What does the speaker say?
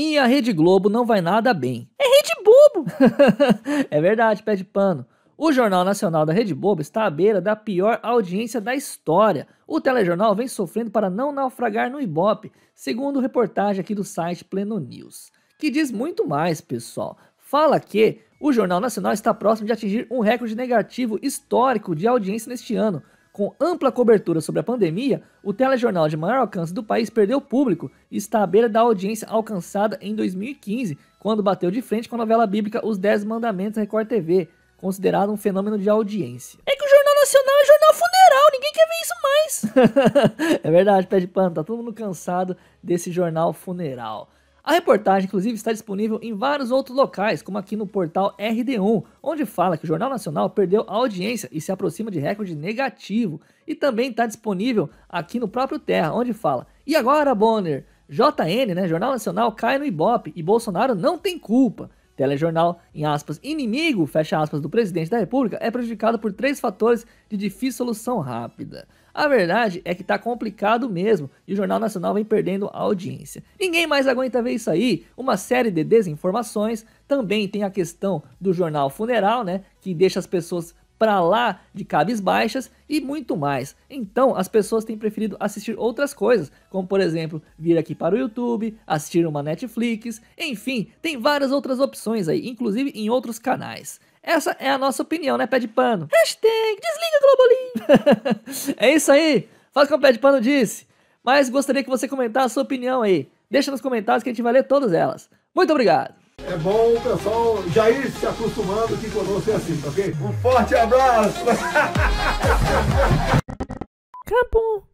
E a Rede Globo não vai nada bem. É Rede Bobo! é verdade, pé de pano. O Jornal Nacional da Rede Bobo está à beira da pior audiência da história. O telejornal vem sofrendo para não naufragar no Ibope, segundo reportagem aqui do site Pleno News. Que diz muito mais, pessoal. Fala que o Jornal Nacional está próximo de atingir um recorde negativo histórico de audiência neste ano, com ampla cobertura sobre a pandemia, o telejornal de maior alcance do país perdeu público e está à beira da audiência alcançada em 2015, quando bateu de frente com a novela bíblica Os Dez Mandamentos da Record TV, considerado um fenômeno de audiência. É que o Jornal Nacional é jornal funeral, ninguém quer ver isso mais! é verdade, pé de pano, tá todo mundo cansado desse jornal funeral. A reportagem, inclusive, está disponível em vários outros locais, como aqui no portal RD1, onde fala que o Jornal Nacional perdeu a audiência e se aproxima de recorde negativo. E também está disponível aqui no próprio Terra, onde fala: E agora, Bonner? JN, né, Jornal Nacional, cai no Ibope e Bolsonaro não tem culpa. Telejornal, em aspas, inimigo, fecha aspas, do presidente da República, é prejudicado por três fatores de difícil solução rápida. A verdade é que tá complicado mesmo e o Jornal Nacional vem perdendo audiência. Ninguém mais aguenta ver isso aí, uma série de desinformações. Também tem a questão do jornal funeral, né? Que deixa as pessoas para lá de cabisbaixas e muito mais. Então, as pessoas têm preferido assistir outras coisas, como por exemplo, vir aqui para o YouTube, assistir uma Netflix, enfim, tem várias outras opções aí, inclusive em outros canais. Essa é a nossa opinião, né, pé de pano? Hashtag desliga Globolim! é isso aí! Faz como o pé de pano disse. Mas gostaria que você comentasse a sua opinião aí. Deixa nos comentários que a gente vai ler todas elas. Muito obrigado! é bom o pessoal já ir se acostumando que conosco é assim, tá ok? Um forte abraço! Acabou!